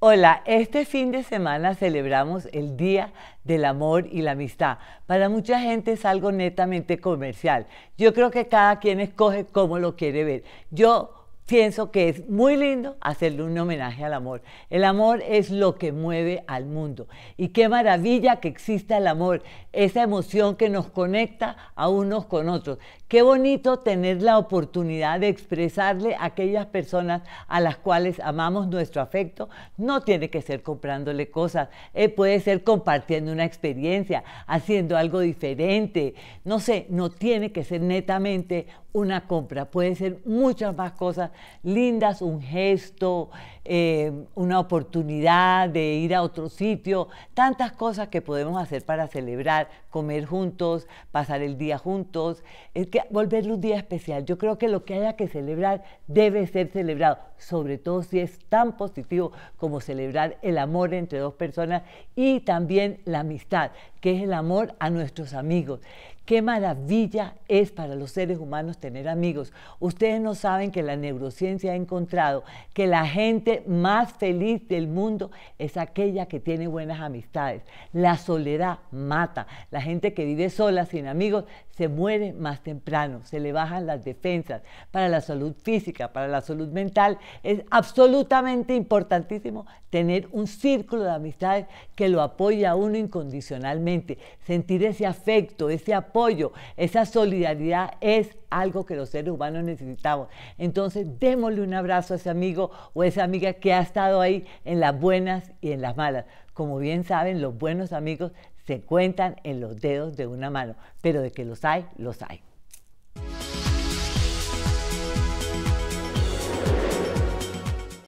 Hola, este fin de semana celebramos el Día del Amor y la Amistad. Para mucha gente es algo netamente comercial. Yo creo que cada quien escoge cómo lo quiere ver. Yo pienso que es muy lindo hacerle un homenaje al amor. El amor es lo que mueve al mundo. Y qué maravilla que exista el amor, esa emoción que nos conecta a unos con otros. Qué bonito tener la oportunidad de expresarle a aquellas personas a las cuales amamos nuestro afecto. No tiene que ser comprándole cosas, eh, puede ser compartiendo una experiencia, haciendo algo diferente. No sé, no tiene que ser netamente una compra, puede ser muchas más cosas lindas, un gesto, eh, una oportunidad de ir a otro sitio, tantas cosas que podemos hacer para celebrar, comer juntos, pasar el día juntos, es que volverlo un día especial. Yo creo que lo que haya que celebrar debe ser celebrado, sobre todo si es tan positivo como celebrar el amor entre dos personas y también la amistad, que es el amor a nuestros amigos. Qué maravilla es para los seres humanos tener amigos. Ustedes no saben que la neuro ciencia ha encontrado que la gente más feliz del mundo es aquella que tiene buenas amistades. La soledad mata. La gente que vive sola, sin amigos, se muere más temprano, se le bajan las defensas. Para la salud física, para la salud mental, es absolutamente importantísimo tener un círculo de amistades que lo apoya a uno incondicionalmente. Sentir ese afecto, ese apoyo, esa solidaridad es algo que los seres humanos necesitamos. Entonces, démosle un abrazo a ese amigo o esa amiga que ha estado ahí en las buenas y en las malas. Como bien saben, los buenos amigos se cuentan en los dedos de una mano, pero de que los hay, los hay.